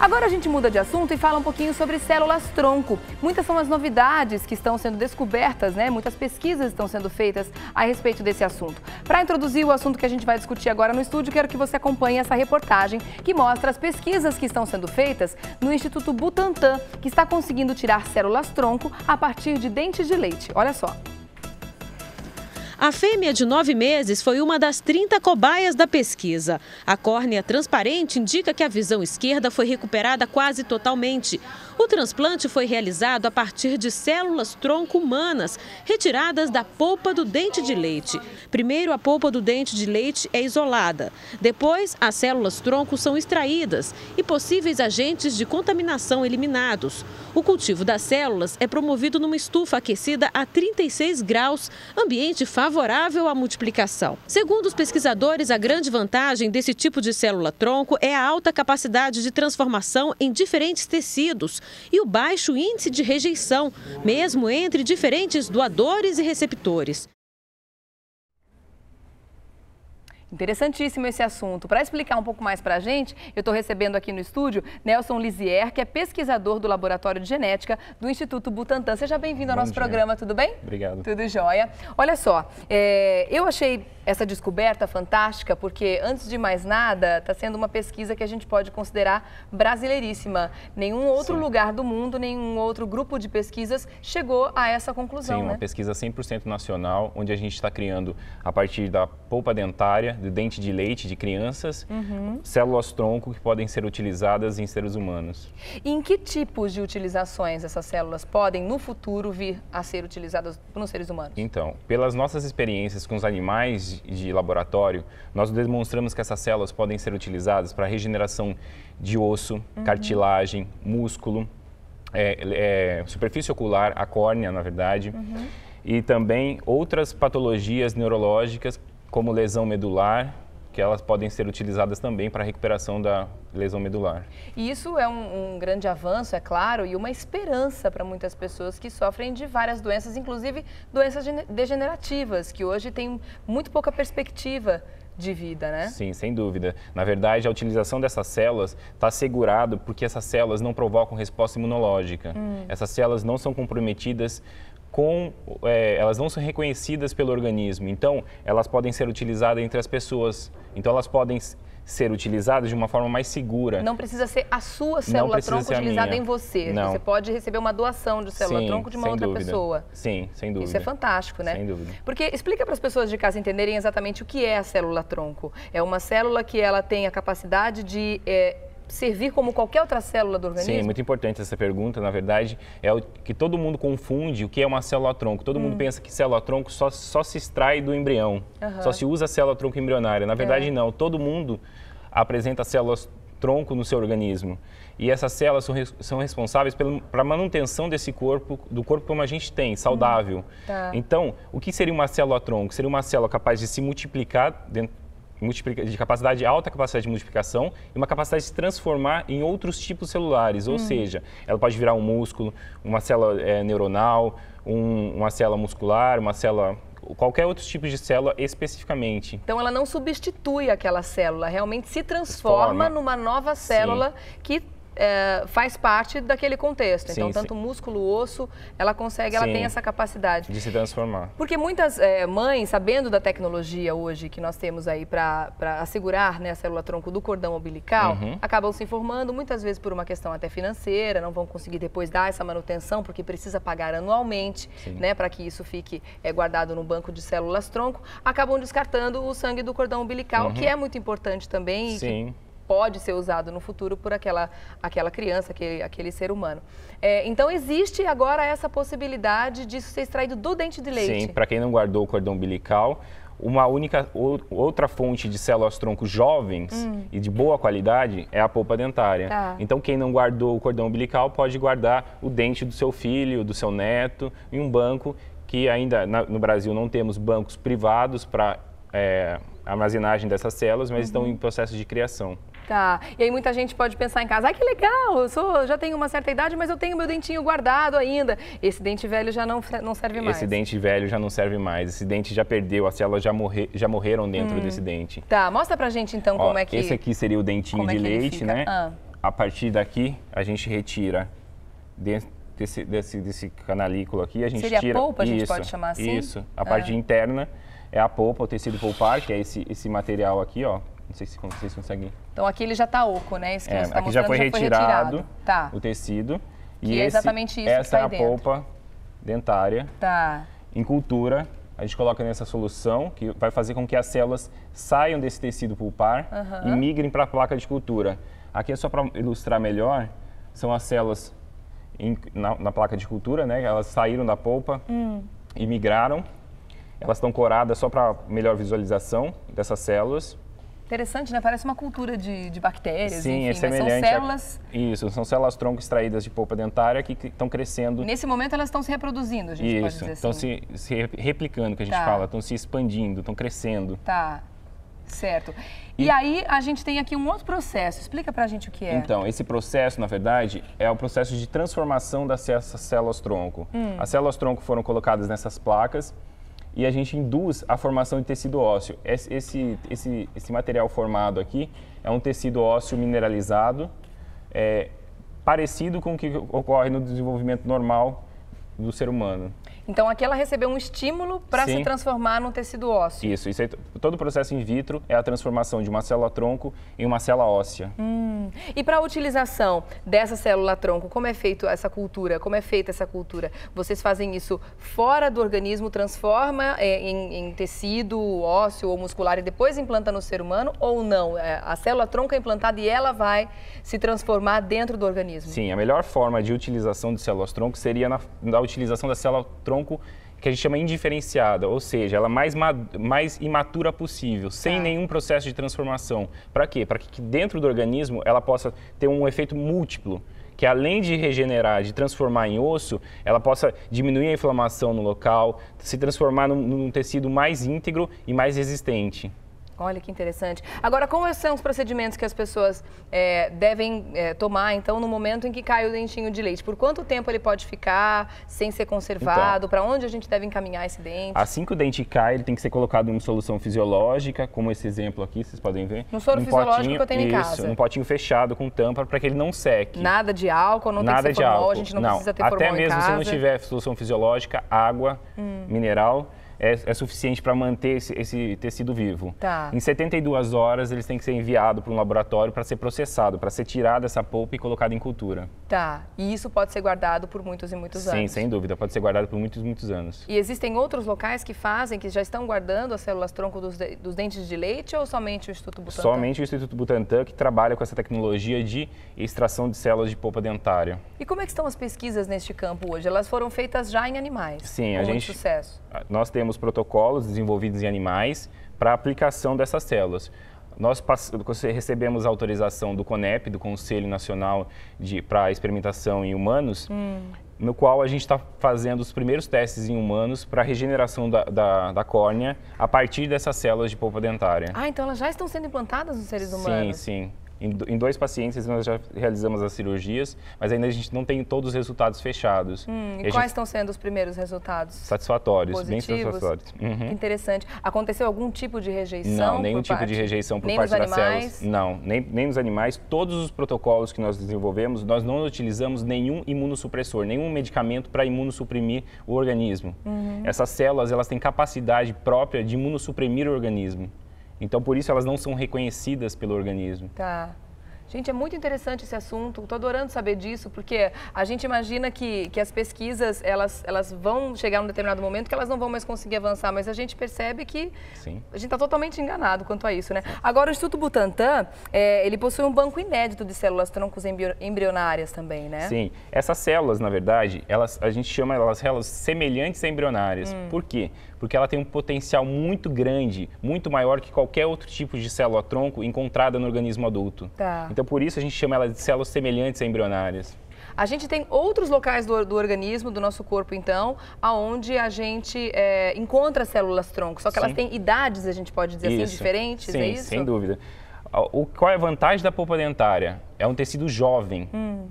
Agora a gente muda de assunto e fala um pouquinho sobre células-tronco. Muitas são as novidades que estão sendo descobertas, né? Muitas pesquisas estão sendo feitas a respeito desse assunto. Para introduzir o assunto que a gente vai discutir agora no estúdio, quero que você acompanhe essa reportagem que mostra as pesquisas que estão sendo feitas no Instituto Butantan, que está conseguindo tirar células-tronco a partir de dentes de leite. Olha só. A fêmea de nove meses foi uma das 30 cobaias da pesquisa. A córnea transparente indica que a visão esquerda foi recuperada quase totalmente. O transplante foi realizado a partir de células tronco humanas, retiradas da polpa do dente de leite. Primeiro, a polpa do dente de leite é isolada. Depois, as células tronco são extraídas e possíveis agentes de contaminação eliminados. O cultivo das células é promovido numa estufa aquecida a 36 graus, ambiente favorável à multiplicação. Segundo os pesquisadores, a grande vantagem desse tipo de célula tronco é a alta capacidade de transformação em diferentes tecidos e o baixo índice de rejeição, mesmo entre diferentes doadores e receptores. Interessantíssimo esse assunto. Para explicar um pouco mais para a gente, eu estou recebendo aqui no estúdio Nelson Lisier, que é pesquisador do Laboratório de Genética do Instituto Butantan. Seja bem-vindo ao nosso dia. programa, tudo bem? Obrigado. Tudo jóia. Olha só, é, eu achei essa descoberta fantástica, porque antes de mais nada, está sendo uma pesquisa que a gente pode considerar brasileiríssima. Nenhum outro Sim. lugar do mundo, nenhum outro grupo de pesquisas chegou a essa conclusão. Sim, né? uma pesquisa 100% nacional, onde a gente está criando a partir da polpa dentária, do dente de leite de crianças, uhum. células tronco que podem ser utilizadas em seres humanos. E em que tipos de utilizações essas células podem no futuro vir a ser utilizadas nos seres humanos? Então, pelas nossas experiências com os animais de laboratório, nós demonstramos que essas células podem ser utilizadas para regeneração de osso, uhum. cartilagem, músculo, é, é, superfície ocular, a córnea, na verdade, uhum. e também outras patologias neurológicas, como lesão medular, que elas podem ser utilizadas também para a recuperação da lesão medular. E isso é um, um grande avanço, é claro, e uma esperança para muitas pessoas que sofrem de várias doenças, inclusive doenças degenerativas, que hoje tem muito pouca perspectiva de vida, né? Sim, sem dúvida. Na verdade, a utilização dessas células está assegurado porque essas células não provocam resposta imunológica. Hum. Essas células não são comprometidas com, é, elas não são reconhecidas pelo organismo, então elas podem ser utilizadas entre as pessoas. Então elas podem ser utilizadas de uma forma mais segura. Não precisa ser a sua célula-tronco utilizada em você. Não. Você pode receber uma doação de célula-tronco de uma outra dúvida. pessoa. Sim, sem dúvida. Isso é fantástico, né? Sem dúvida. Porque explica para as pessoas de casa entenderem exatamente o que é a célula-tronco. É uma célula que ela tem a capacidade de... É, servir como qualquer outra célula do organismo? Sim, muito importante essa pergunta, na verdade, é o que todo mundo confunde o que é uma célula-tronco. Todo hum. mundo pensa que célula-tronco só, só se extrai do embrião, uhum. só se usa a célula-tronco embrionária. Na é. verdade, é. não. Todo mundo apresenta células-tronco no seu organismo. E essas células são, são responsáveis para manutenção desse corpo, do corpo como a gente tem, saudável. Hum. Tá. Então, o que seria uma célula-tronco? Seria uma célula capaz de se multiplicar dentro de capacidade alta capacidade de multiplicação e uma capacidade de se transformar em outros tipos celulares, ou hum. seja, ela pode virar um músculo, uma célula é, neuronal, um, uma célula muscular, uma célula qualquer outro tipo de célula especificamente. Então ela não substitui aquela célula, realmente se transforma Forma. numa nova célula Sim. que é, faz parte daquele contexto. Então, sim, então, tanto sim. músculo, osso, ela consegue, sim, ela tem essa capacidade. De se transformar. Porque muitas é, mães, sabendo da tecnologia hoje que nós temos aí para assegurar né, a célula-tronco do cordão umbilical, uhum. acabam se informando, muitas vezes por uma questão até financeira, não vão conseguir depois dar essa manutenção, porque precisa pagar anualmente, né, para que isso fique é, guardado no banco de células-tronco, acabam descartando o sangue do cordão umbilical, uhum. que é muito importante também. Sim pode ser usado no futuro por aquela, aquela criança, aquele, aquele ser humano. É, então, existe agora essa possibilidade disso ser extraído do dente de leite? Sim, para quem não guardou o cordão umbilical, uma única outra fonte de células-tronco jovens hum. e de boa qualidade é a polpa dentária. Tá. Então, quem não guardou o cordão umbilical pode guardar o dente do seu filho, do seu neto, em um banco que ainda na, no Brasil não temos bancos privados para é, armazenagem dessas células, mas uhum. estão em processo de criação. Tá. E aí muita gente pode pensar em casa, ai ah, que legal, eu sou, já tenho uma certa idade, mas eu tenho meu dentinho guardado ainda. Esse dente velho já não, não serve mais. Esse dente velho já não serve mais, esse dente já perdeu, as células já, morre, já morreram dentro hum. desse dente. Tá, mostra pra gente então Ó, como é que... Esse aqui seria o dentinho como é de é leite, né? Ah. A partir daqui, a gente retira desse, desse, desse canalículo aqui, a gente Seria tira... Seria polpa, a gente isso, pode chamar assim? Isso, a ah. parte interna é a polpa, o tecido polpar, que é esse, esse material aqui, ó, não sei se vocês conseguem. Então aqui ele já está oco, né? Esse que é, tá aqui tá já foi já retirado, retirado. Tá. o tecido. Que e é esse, exatamente isso essa é a dentro. polpa dentária. Tá. Em cultura, a gente coloca nessa solução que vai fazer com que as células saiam desse tecido pulpar uhum. e migrem para a placa de cultura. Aqui é só para ilustrar melhor, são as células em, na, na, placa de cultura, né? Elas saíram da polpa hum. e migraram. Elas estão coradas só para melhor visualização dessas células. Interessante, né? Parece uma cultura de, de bactérias. Sim, enfim, é semelhante. São células. A... Isso, são células tronco extraídas de polpa dentária que estão crescendo. Nesse momento elas estão se reproduzindo, a gente Isso, estão assim. se, se, replicando, que a gente tá. fala, estão se expandindo, estão crescendo. Tá. Certo. E, e, aí a gente tem aqui um outro processo. Explica pra gente o que é. Então, esse processo, na verdade, é o processo de transformação das células tronco. Hum. As células tronco foram colocadas nessas placas e a gente induz a formação de tecido ósseo. Esse, esse, esse, esse material formado aqui é um tecido ósseo mineralizado, é, parecido com o que ocorre no desenvolvimento normal do ser humano. Então aqui ela recebeu um estímulo para se transformar num tecido ósseo. Isso, isso é, todo o processo in vitro é a transformação de uma célula-tronco em uma célula óssea. Hum. E para a utilização dessa célula-tronco, como é feito essa cultura? Como é feita essa cultura? Vocês fazem isso fora do organismo, transforma é, em, em, tecido ósseo ou muscular e depois implanta no ser humano ou não? É, a célula-tronco é implantada e ela vai se transformar dentro do organismo? Sim, a melhor forma de utilização de células-tronco seria na, na utilização da célula-tronco tronco que a gente chama indiferenciada, ou seja, ela é mais, mais imatura possível, sem ah. nenhum processo de transformação. Para quê? Para que dentro do organismo ela possa ter um efeito múltiplo, que além de regenerar, de transformar em osso, ela possa diminuir a inflamação no local, se transformar num, num tecido mais íntegro e mais resistente. Olha que interessante. Agora, quais são os procedimentos que as pessoas é, devem é, tomar, então, no momento em que cai o dentinho de leite? Por quanto tempo ele pode ficar sem ser conservado? Então, Para onde a gente deve encaminhar esse dente? Assim que o dente cai, ele tem que ser colocado em solução fisiológica, como esse exemplo aqui, vocês podem ver. No soro um fisiológico potinho, que eu tenho em casa. Isso, um potinho fechado com tampa para que ele não seque. Nada de álcool, não Nada tem que ser de formol, álcool. a gente não, não. precisa ter Até formol Até mesmo se não tiver solução fisiológica, água, hum. mineral é, é suficiente para manter esse, esse, tecido vivo. Tá. Em 72 horas, eles têm que ser enviado para um laboratório para ser processado, para ser tirado essa polpa e colocado em cultura. Tá. E isso pode ser guardado por muitos e muitos Sim, anos? Sim, sem dúvida. Pode ser guardado por muitos e muitos anos. E existem outros locais que fazem, que já estão guardando as células tronco dos, de, dos dentes de leite ou somente o Instituto Butantan? Somente o Instituto Butantan, que trabalha com essa tecnologia de extração de células de polpa dentária. E como é que estão as pesquisas neste campo hoje? Elas foram feitas já em animais? Sim, a gente. Sucesso nós temos protocolos desenvolvidos em animais para aplicação dessas células. Nós recebemos autorização do CONEP, do Conselho Nacional para Experimentação em Humanos, hum. no qual a gente está fazendo os primeiros testes em humanos para regeneração da, da, da, córnea a partir dessas células de polpa dentária. Ah, então elas já estão sendo implantadas nos seres humanos? Sim, sim. Em, dois pacientes nós já realizamos as cirurgias, mas ainda a gente não tem todos os resultados fechados. Hum, e, e quais estão sendo os primeiros resultados? Satisfatórios, Positivos? bem satisfatórios. Uhum. Interessante. Aconteceu algum tipo de rejeição? Não, nenhum tipo parte... de rejeição por nem parte das células. Não, nem, nem nos animais. Todos os protocolos que nós desenvolvemos, nós não utilizamos nenhum imunossupressor, nenhum medicamento para imunossuprimir o organismo. Uhum. Essas células, elas têm capacidade própria de imunossuprimir o organismo. Então, por isso elas não são reconhecidas pelo organismo. Tá. Gente, é muito interessante esse assunto, estou adorando saber disso, porque a gente imagina que, que as pesquisas elas, elas vão chegar num determinado momento que elas não vão mais conseguir avançar, mas a gente percebe que Sim. a gente está totalmente enganado quanto a isso, né? Agora, o Instituto Butantan, é, ele possui um banco inédito de células troncos embrionárias também, né? Sim, essas células, na verdade, elas, a gente chama elas células semelhantes a embrionárias. Hum. Por quê? Porque ela tem um potencial muito grande, muito maior que qualquer outro tipo de célula-tronco encontrada no organismo adulto. Tá. Então, por isso a gente chama ela de células semelhantes a embrionárias. A gente tem outros locais do, do, organismo, do nosso corpo, então, aonde a gente é, encontra células-tronco, só que Sim. elas têm idades, a gente pode dizer assim, isso. assim, diferentes, é Sim, é isso? sem dúvida. O, qual é a vantagem da polpa dentária? É um tecido jovem. Hum.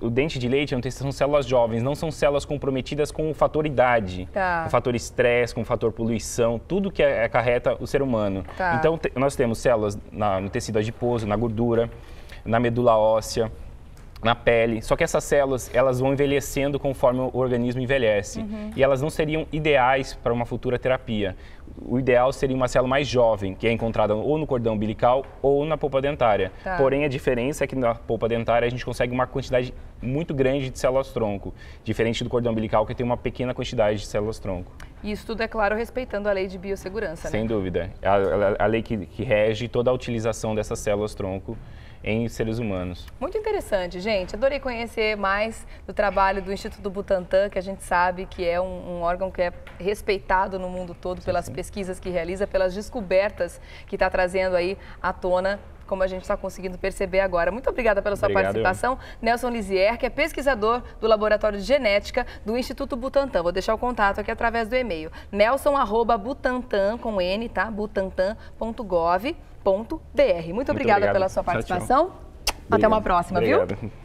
O, o, dente de leite é um tecido, são células jovens, não são células comprometidas com o fator idade, tá. com o fator estresse, com o fator poluição, tudo que é, acarreta o ser humano. Tá. Então, te, nós temos células na, no tecido adiposo, na gordura, na medula óssea, na pele. Só que essas células, elas vão envelhecendo conforme o organismo envelhece. Uhum. E elas não seriam ideais para uma futura terapia. O ideal seria uma célula mais jovem, que é encontrada ou no cordão umbilical ou na polpa dentária. Tá. Porém, a diferença é que na polpa dentária a gente consegue uma quantidade muito grande de células-tronco, diferente do cordão umbilical que tem uma pequena quantidade de células-tronco. E isso tudo, é claro, respeitando a lei de biossegurança, né? Sem dúvida. A, a, a lei que, que rege toda a utilização dessas células-tronco em seres humanos. Muito interessante, gente. Adorei conhecer mais do trabalho do Instituto Butantan, que a gente sabe que é um, um órgão que é respeitado no mundo todo sim, pelas sim. pesquisas que realiza, pelas descobertas que está trazendo aí à tona como a gente está conseguindo perceber agora. Muito obrigada pela sua Obrigado, participação. Eu. Nelson Lisier, que é pesquisador do Laboratório de Genética do Instituto Butantan. Vou deixar o contato aqui através do e-mail. nelson.butantan, com N, tá? Butantan.gov. Muito, Muito obrigada obrigado. pela sua participação. Tchau, tchau. Até uma próxima, Obrigado. viu?